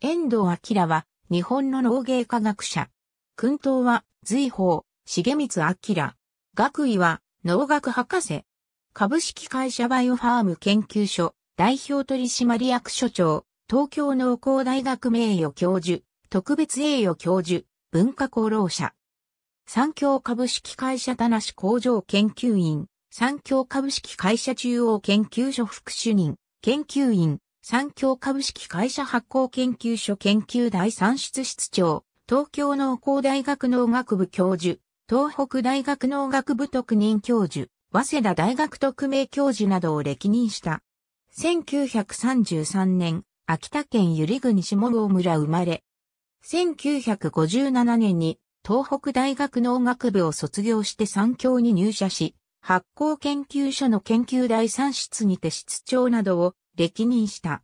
遠藤明は日本の農芸科学者。訓東は随法、重光明。学位は農学博士。株式会社バイオファーム研究所代表取締役所長、東京農工大学名誉教授、特別栄誉教授、文化功労者。産協株式会社田無工場研究員、産協株式会社中央研究所副主任、研究員、産協株式会社発行研究所研究第三出室長、東京農工大学農学部教授、東北大学農学部特任教授、早稲田大学特命教授などを歴任した。1933年、秋田県百合郡下郷村生まれ。1957年に東北大学農学部を卒業して産協に入社し、発行研究所の研究第三室にて室長などを歴任した。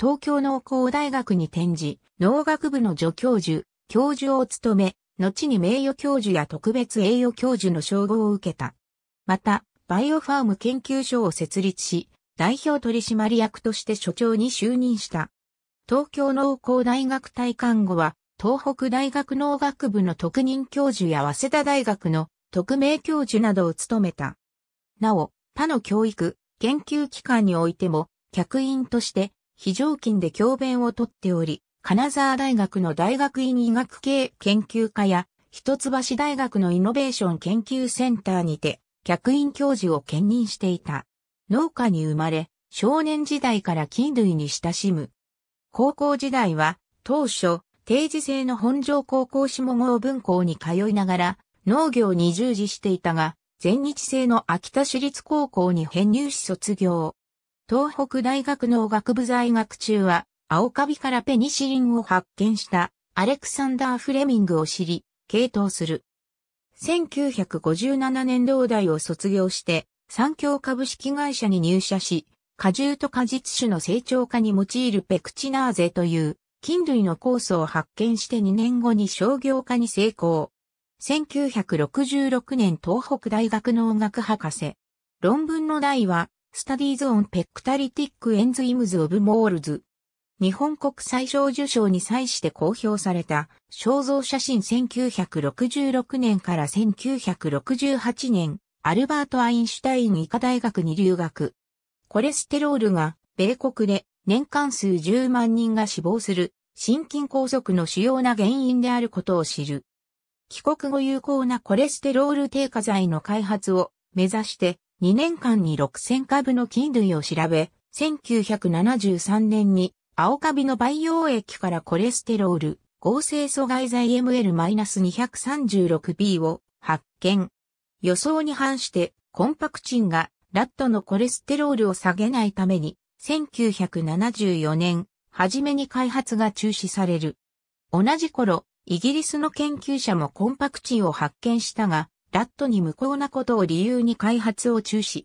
東京農工大学に転じ、農学部の助教授、教授を務め、後に名誉教授や特別栄誉教授の称号を受けた。また、バイオファーム研究所を設立し、代表取締役として所長に就任した。東京農工大学体看後は、東北大学農学部の特任教授や早稲田大学の特命教授などを務めた。なお、他の教育、研究機関においても、客員として非常勤で教鞭をとっており、金沢大学の大学院医学系研究科や、一橋大学のイノベーション研究センターにて、客員教授を兼任していた。農家に生まれ、少年時代から菌類に親しむ。高校時代は、当初、定時制の本庄高校下郷分校に通いながら、農業に従事していたが、全日制の秋田市立高校に編入し卒業。東北大学農学部在学中は、青カビからペニシリンを発見したアレクサンダー・フレミングを知り、系統する。1957年同大を卒業して、産業株式会社に入社し、果汁と果実種の成長化に用いるペクチナーゼという菌類の酵素を発見して2年後に商業化に成功。1966年東北大学農学博士。論文の題はスタディー e c ン・ペクタリティック・エンズ・イムズ・オブ・モールズ。日本国最小受賞に際して公表された肖像写真1966年から1968年、アルバート・アインシュタイン医科大学に留学。コレステロールが米国で年間数10万人が死亡する心筋梗塞の主要な原因であることを知る。帰国後有効なコレステロール低下剤の開発を目指して2年間に6000株の菌類を調べ、1973年に青カビの培養液からコレステロール、合成阻害剤 ML-236B を発見。予想に反してコンパクチンがラットのコレステロールを下げないために1974年初めに開発が中止される。同じ頃、イギリスの研究者もコンパクチンを発見したが、ラットに無効なことを理由に開発を中止。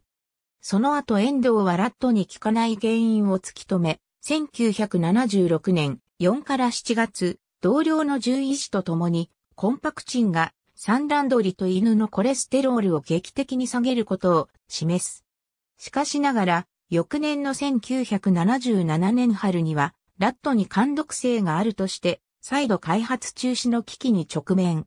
その後遠藤はラットに効かない原因を突き止め、1976年4から7月、同僚の獣医師と共に、コンパクチンが産卵鳥と犬のコレステロールを劇的に下げることを示す。しかしながら、翌年の1977年春には、ラットに感毒性があるとして、再度開発中止の危機に直面。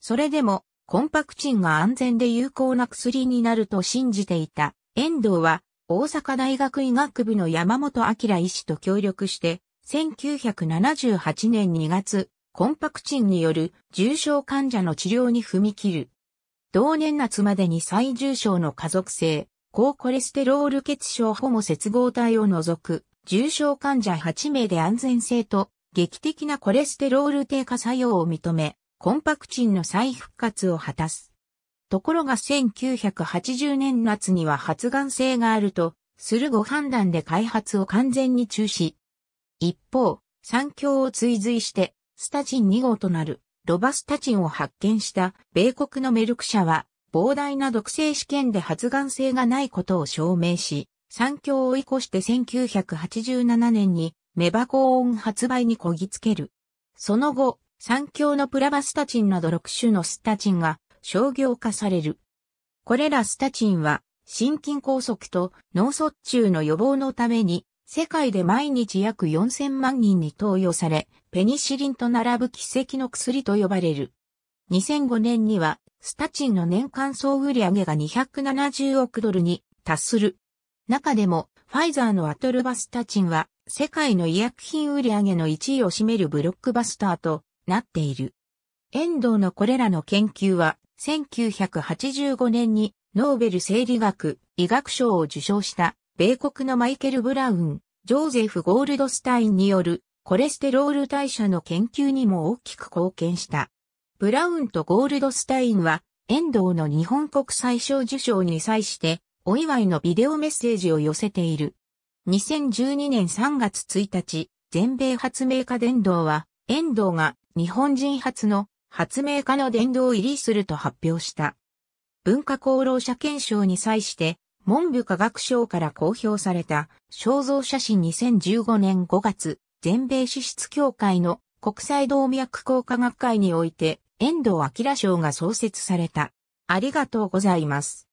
それでも、コンパクチンが安全で有効な薬になると信じていた。遠藤は大阪大学医学部の山本明医師と協力して、1978年2月、コンパクチンによる重症患者の治療に踏み切る。同年夏までに最重症の家族性、高コレステロール血症保護接合体を除く重症患者8名で安全性と劇的なコレステロール低下作用を認め、コンパクチンの再復活を果たす。ところが1980年夏には発がん性があると、するご判断で開発を完全に中止。一方、産業を追随して、スタチン2号となる、ロバスタチンを発見した米国のメルク社は、膨大な毒性試験で発がん性がないことを証明し、産業を追い越して1987年にメバコーン発売にこぎつける。その後、三強のプラバスタチンなど6種のスタチンが商業化される。これらスタチンは、心筋梗塞と脳卒中の予防のために、世界で毎日約4000万人に投与され、ペニシリンと並ぶ奇跡の薬と呼ばれる。2005年には、スタチンの年間総売上が270億ドルに達する。中でも、ファイザーのアトルバスタチンは、世界の医薬品売上の1位を占めるブロックバスターとなっている。遠藤のこれらの研究は、1985年にノーベル生理学医学賞を受賞した米国のマイケル・ブラウン、ジョーゼフ・ゴールドスタインによるコレステロール代謝の研究にも大きく貢献した。ブラウンとゴールドスタインは、遠藤の日本国最小受賞に際して、お祝いのビデオメッセージを寄せている。2012年3月1日、全米発明家伝道は、遠藤が日本人初の発明家の殿堂入りすると発表した。文化功労者検証に際して、文部科学省から公表された肖像写真2015年5月、全米支出協会の国際動脈硬化学会において、遠藤明賞が創設された。ありがとうございます。